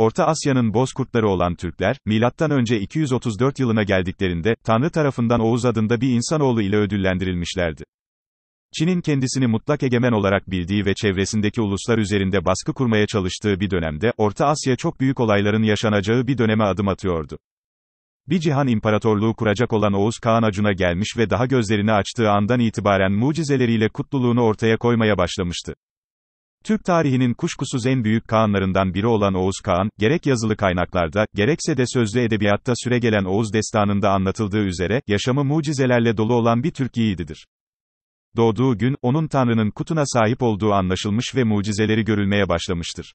Orta Asya'nın bozkurtları olan Türkler, M.Ö. 234 yılına geldiklerinde, Tanrı tarafından Oğuz adında bir insanoğlu ile ödüllendirilmişlerdi. Çin'in kendisini mutlak egemen olarak bildiği ve çevresindeki uluslar üzerinde baskı kurmaya çalıştığı bir dönemde, Orta Asya çok büyük olayların yaşanacağı bir döneme adım atıyordu. Bir cihan imparatorluğu kuracak olan Oğuz Kağan Acun'a gelmiş ve daha gözlerini açtığı andan itibaren mucizeleriyle kutluluğunu ortaya koymaya başlamıştı. Türk tarihinin kuşkusuz en büyük Kağanlarından biri olan Oğuz Kağan, gerek yazılı kaynaklarda, gerekse de sözlü edebiyatta süre gelen Oğuz destanında anlatıldığı üzere, yaşamı mucizelerle dolu olan bir Türk yiğididir. Doğduğu gün, onun Tanrı'nın kutuna sahip olduğu anlaşılmış ve mucizeleri görülmeye başlamıştır.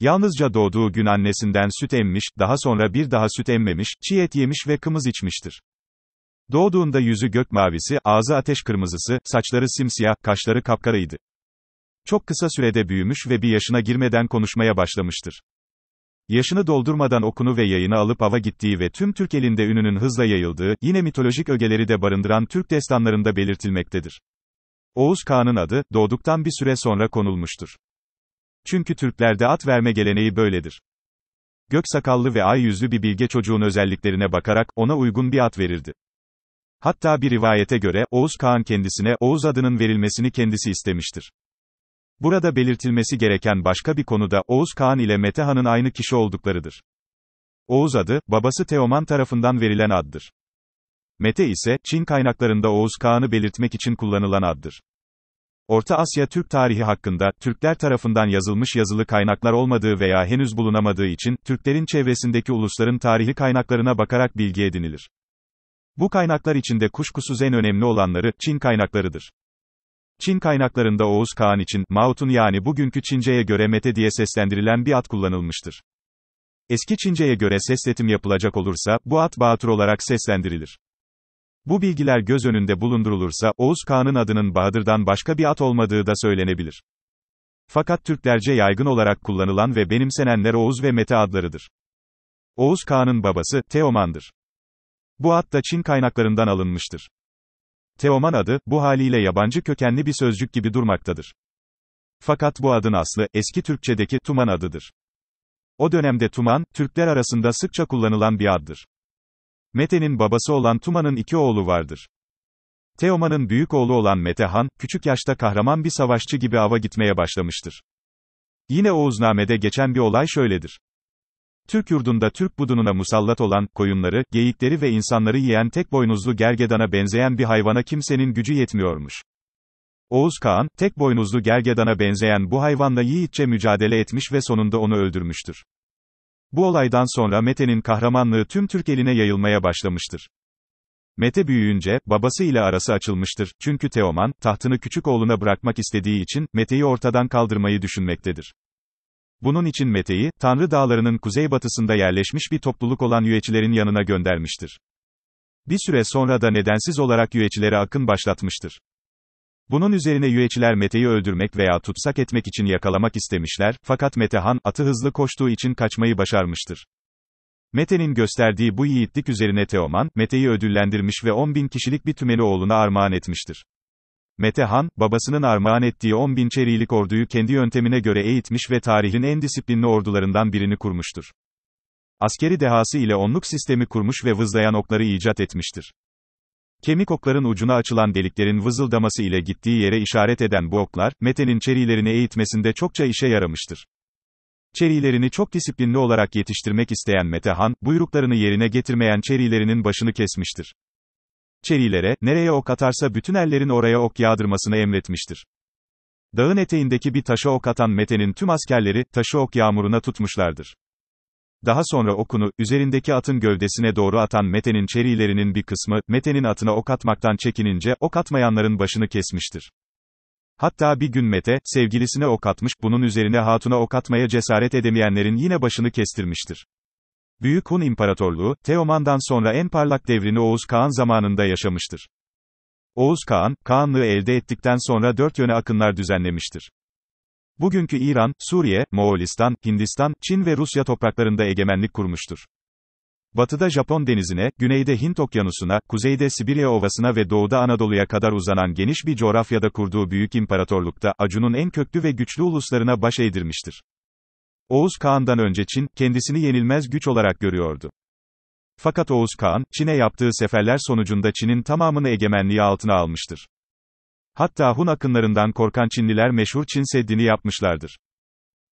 Yalnızca doğduğu gün annesinden süt emmiş, daha sonra bir daha süt emmemiş, çiğ et yemiş ve kımız içmiştir. Doğduğunda yüzü gök mavisi, ağzı ateş kırmızısı, saçları simsiyah, kaşları kapkaraydı. Çok kısa sürede büyümüş ve bir yaşına girmeden konuşmaya başlamıştır. Yaşını doldurmadan okunu ve yayını alıp ava gittiği ve tüm Türk elinde ününün hızla yayıldığı, yine mitolojik ögeleri de barındıran Türk destanlarında belirtilmektedir. Oğuz Kağan'ın adı, doğduktan bir süre sonra konulmuştur. Çünkü Türklerde at verme geleneği böyledir. Gök sakallı ve ay yüzlü bir bilge çocuğun özelliklerine bakarak, ona uygun bir at verirdi. Hatta bir rivayete göre, Oğuz Kağan kendisine, Oğuz adının verilmesini kendisi istemiştir. Burada belirtilmesi gereken başka bir konu da Oğuz Kağan ile Metehan'ın aynı kişi olduklarıdır. Oğuz adı, babası Teoman tarafından verilen addır. Mete ise, Çin kaynaklarında Oğuz Kağan'ı belirtmek için kullanılan addır. Orta Asya Türk tarihi hakkında, Türkler tarafından yazılmış yazılı kaynaklar olmadığı veya henüz bulunamadığı için, Türklerin çevresindeki ulusların tarihi kaynaklarına bakarak bilgi edinilir. Bu kaynaklar içinde kuşkusuz en önemli olanları, Çin kaynaklarıdır. Çin kaynaklarında Oğuz Kağan için, Maotun yani bugünkü Çince'ye göre Mete diye seslendirilen bir at kullanılmıştır. Eski Çince'ye göre sesletim yapılacak olursa, bu at Bahadır olarak seslendirilir. Bu bilgiler göz önünde bulundurulursa, Oğuz Kağan'ın adının Bahadır'dan başka bir at olmadığı da söylenebilir. Fakat Türklerce yaygın olarak kullanılan ve benimsenenler Oğuz ve Mete adlarıdır. Oğuz Kağan'ın babası, Teoman'dır. Bu at da Çin kaynaklarından alınmıştır. Teoman adı, bu haliyle yabancı kökenli bir sözcük gibi durmaktadır. Fakat bu adın aslı, eski Türkçedeki tuman adıdır. O dönemde tuman, Türkler arasında sıkça kullanılan bir addır. Mete'nin babası olan Tuman'ın iki oğlu vardır. Teoman'ın büyük oğlu olan Metehan, küçük yaşta kahraman bir savaşçı gibi ava gitmeye başlamıştır. Yine Oğuzname'de geçen bir olay şöyledir. Türk yurdunda Türk budununa musallat olan, koyunları, geyikleri ve insanları yiyen tek boynuzlu gergedana benzeyen bir hayvana kimsenin gücü yetmiyormuş. Oğuz Kağan, tek boynuzlu gergedana benzeyen bu hayvanla yiğitçe mücadele etmiş ve sonunda onu öldürmüştür. Bu olaydan sonra Mete'nin kahramanlığı tüm Türk eline yayılmaya başlamıştır. Mete büyüyünce, babası ile arası açılmıştır, çünkü Teoman, tahtını küçük oğluna bırakmak istediği için, Mete'yi ortadan kaldırmayı düşünmektedir. Bunun için Mete'yi, Tanrı dağlarının kuzeybatısında yerleşmiş bir topluluk olan yüeçilerin yanına göndermiştir. Bir süre sonra da nedensiz olarak yüeçilere akın başlatmıştır. Bunun üzerine yüeçiler Mete'yi öldürmek veya tutsak etmek için yakalamak istemişler, fakat Metehan, atı hızlı koştuğu için kaçmayı başarmıştır. Mete'nin gösterdiği bu yiğitlik üzerine Teoman, Mete'yi ödüllendirmiş ve 10 bin kişilik bir tümeni oğluna armağan etmiştir. Metehan, babasının armağan ettiği 10 bin çerilik orduyu kendi yöntemine göre eğitmiş ve tarihin en disiplinli ordularından birini kurmuştur. Askeri dehası ile onluk sistemi kurmuş ve vızlayan okları icat etmiştir. Kemik okların ucuna açılan deliklerin vızıldaması ile gittiği yere işaret eden bu oklar, Mete'nin çerilerini eğitmesinde çokça işe yaramıştır. Çerilerini çok disiplinli olarak yetiştirmek isteyen Metehan, buyruklarını yerine getirmeyen çerilerinin başını kesmiştir. Çerilere, nereye ok atarsa bütün ellerin oraya ok yağdırmasını emretmiştir. Dağın eteğindeki bir taşa ok atan Mete'nin tüm askerleri, taşı ok yağmuruna tutmuşlardır. Daha sonra okunu, üzerindeki atın gövdesine doğru atan Mete'nin çerilerinin bir kısmı, Mete'nin atına ok atmaktan çekinince, ok atmayanların başını kesmiştir. Hatta bir gün Mete, sevgilisine ok atmış, bunun üzerine hatuna ok atmaya cesaret edemeyenlerin yine başını kestirmiştir. Büyük Hun İmparatorluğu, Teoman'dan sonra en parlak devrini Oğuz Kağan zamanında yaşamıştır. Oğuz Kağan, Kağanlığı elde ettikten sonra dört yöne akınlar düzenlemiştir. Bugünkü İran, Suriye, Moğolistan, Hindistan, Çin ve Rusya topraklarında egemenlik kurmuştur. Batıda Japon denizine, güneyde Hint okyanusuna, kuzeyde Sibirya ovasına ve doğuda Anadolu'ya kadar uzanan geniş bir coğrafyada kurduğu büyük imparatorlukta, Acun'un en köklü ve güçlü uluslarına baş eğdirmiştir. Oğuz Kağan'dan önce Çin, kendisini yenilmez güç olarak görüyordu. Fakat Oğuz Kağan, Çin'e yaptığı seferler sonucunda Çin'in tamamını egemenliği altına almıştır. Hatta Hun akınlarından korkan Çinliler meşhur Çin Seddi'ni yapmışlardır.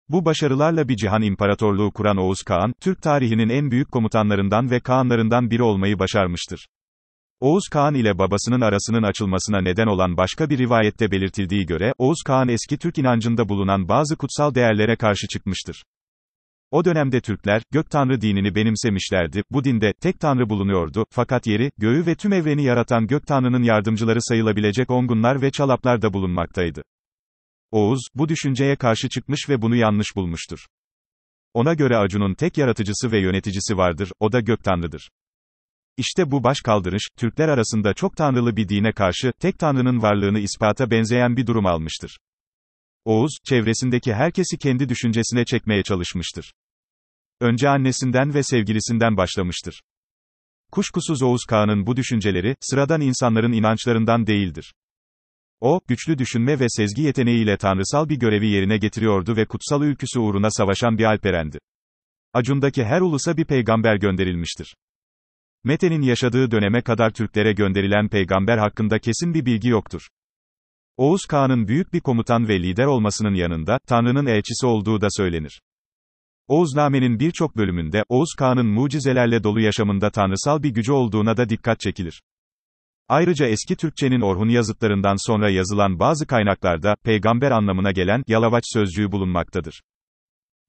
Bu başarılarla bir cihan imparatorluğu kuran Oğuz Kağan, Türk tarihinin en büyük komutanlarından ve kağanlarından biri olmayı başarmıştır. Oğuz Kağan ile babasının arasının açılmasına neden olan başka bir rivayette belirtildiği göre, Oğuz Kağan eski Türk inancında bulunan bazı kutsal değerlere karşı çıkmıştır. O dönemde Türkler, gök tanrı dinini benimsemişlerdi, bu dinde, tek tanrı bulunuyordu, fakat yeri, göğü ve tüm evreni yaratan gök tanrının yardımcıları sayılabilecek ongunlar ve çalaplar da bulunmaktaydı. Oğuz, bu düşünceye karşı çıkmış ve bunu yanlış bulmuştur. Ona göre Acun'un tek yaratıcısı ve yöneticisi vardır, o da gök tanrıdır. İşte bu baş kaldırış, Türkler arasında çok tanrılı bir dine karşı, tek tanrının varlığını ispata benzeyen bir durum almıştır. Oğuz, çevresindeki herkesi kendi düşüncesine çekmeye çalışmıştır. Önce annesinden ve sevgilisinden başlamıştır. Kuşkusuz Oğuz Kağan'ın bu düşünceleri, sıradan insanların inançlarından değildir. O, güçlü düşünme ve sezgi yeteneğiyle tanrısal bir görevi yerine getiriyordu ve kutsal ülküsü uğruna savaşan bir alperendi. Acun'daki her ulusa bir peygamber gönderilmiştir. Mete'nin yaşadığı döneme kadar Türklere gönderilen peygamber hakkında kesin bir bilgi yoktur. Oğuz Kağan'ın büyük bir komutan ve lider olmasının yanında, Tanrı'nın elçisi olduğu da söylenir. Oğuzname'nin birçok bölümünde, Oğuz Kağan'ın mucizelerle dolu yaşamında tanrısal bir gücü olduğuna da dikkat çekilir. Ayrıca eski Türkçenin Orhun yazıtlarından sonra yazılan bazı kaynaklarda, peygamber anlamına gelen, yalavaç sözcüğü bulunmaktadır.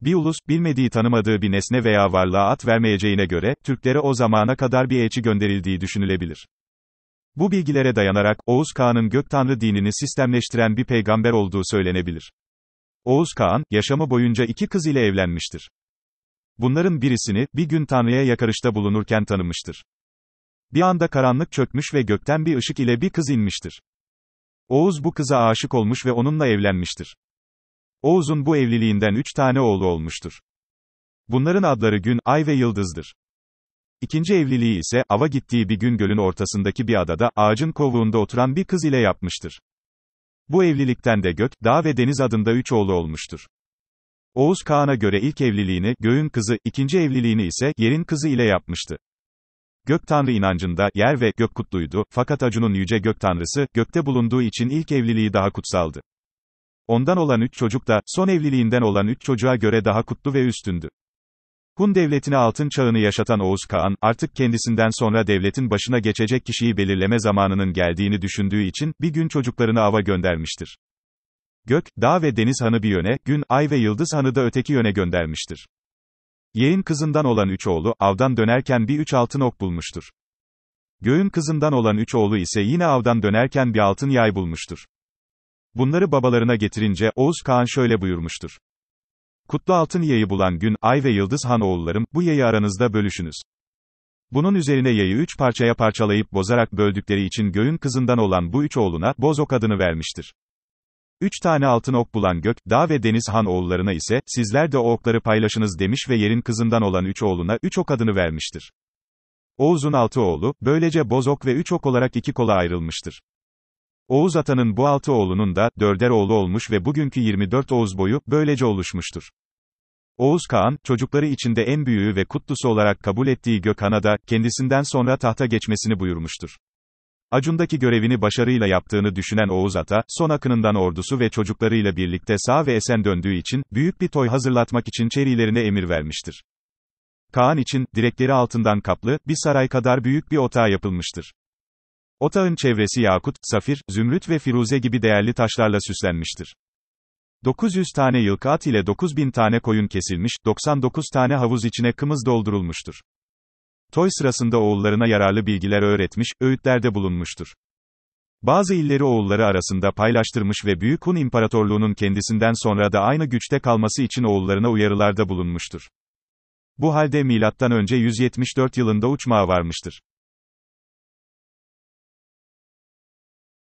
Bir ulus, bilmediği tanımadığı bir nesne veya varlığa at vermeyeceğine göre, Türklere o zamana kadar bir elçi gönderildiği düşünülebilir. Bu bilgilere dayanarak, Oğuz Kağan'ın gök tanrı dinini sistemleştiren bir peygamber olduğu söylenebilir. Oğuz Kağan, yaşamı boyunca iki kız ile evlenmiştir. Bunların birisini, bir gün Tanrı'ya yakarışta bulunurken tanımıştır. Bir anda karanlık çökmüş ve gökten bir ışık ile bir kız inmiştir. Oğuz bu kıza aşık olmuş ve onunla evlenmiştir. Oğuz'un bu evliliğinden üç tane oğlu olmuştur. Bunların adları Gün, Ay ve Yıldız'dır. İkinci evliliği ise, ava gittiği bir gün gölün ortasındaki bir adada, ağacın kovuğunda oturan bir kız ile yapmıştır. Bu evlilikten de Gök, Dağ ve Deniz adında üç oğlu olmuştur. Oğuz Kağan'a göre ilk evliliğini, Göğün kızı, ikinci evliliğini ise, Yer'in kızı ile yapmıştı. Gök tanrı inancında, yer ve, gök kutluydu, fakat Acun'un yüce gök tanrısı, gökte bulunduğu için ilk evliliği daha kutsaldı. Ondan olan üç çocuk da, son evliliğinden olan üç çocuğa göre daha kutlu ve üstündü. Hun devletine altın çağını yaşatan Oğuz Kağan, artık kendisinden sonra devletin başına geçecek kişiyi belirleme zamanının geldiğini düşündüğü için, bir gün çocuklarını ava göndermiştir. Gök, dağ ve deniz hanı bir yöne, gün, ay ve yıldız hanı da öteki yöne göndermiştir. Yeğin kızından olan üç oğlu, avdan dönerken bir üç altın ok bulmuştur. Göğün kızından olan üç oğlu ise yine avdan dönerken bir altın yay bulmuştur. Bunları babalarına getirince, Oğuz Kağan şöyle buyurmuştur. Kutlu altın yayı bulan gün, Ay ve Yıldız Han oğullarım, bu yayı aranızda bölüşünüz. Bunun üzerine yayı üç parçaya parçalayıp bozarak böldükleri için göğün kızından olan bu üç oğluna, Bozok adını vermiştir. Üç tane altın ok bulan Gök, Dağ ve Deniz Han oğullarına ise, sizler de o okları paylaşınız demiş ve yerin kızından olan üç oğluna, üç ok adını vermiştir. Oğuz'un altı oğlu, böylece Bozok ve üç ok olarak iki kola ayrılmıştır. Oğuz Atan'ın bu altı oğlunun da, dörder oğlu olmuş ve bugünkü 24 Oğuz boyu, böylece oluşmuştur. Oğuz Kağan, çocukları içinde en büyüğü ve kutlusu olarak kabul ettiği Gökhan'a da, kendisinden sonra tahta geçmesini buyurmuştur. Acun'daki görevini başarıyla yaptığını düşünen Oğuz Ata, son akınından ordusu ve çocuklarıyla birlikte sağ ve esen döndüğü için, büyük bir toy hazırlatmak için çerilerine emir vermiştir. Kaan için, direkleri altından kaplı, bir saray kadar büyük bir otağı yapılmıştır. Otağın çevresi yakut, safir, zümrüt ve firuze gibi değerli taşlarla süslenmiştir. 900 tane yılkat at ile 9000 tane koyun kesilmiş, 99 tane havuz içine kımız doldurulmuştur. Toy sırasında oğullarına yararlı bilgiler öğretmiş, öğütlerde bulunmuştur. Bazı illeri oğulları arasında paylaştırmış ve Büyük Hun İmparatorluğu'nun kendisinden sonra da aynı güçte kalması için oğullarına uyarılarda bulunmuştur. Bu halde M.Ö. 174 yılında uçmağa varmıştır.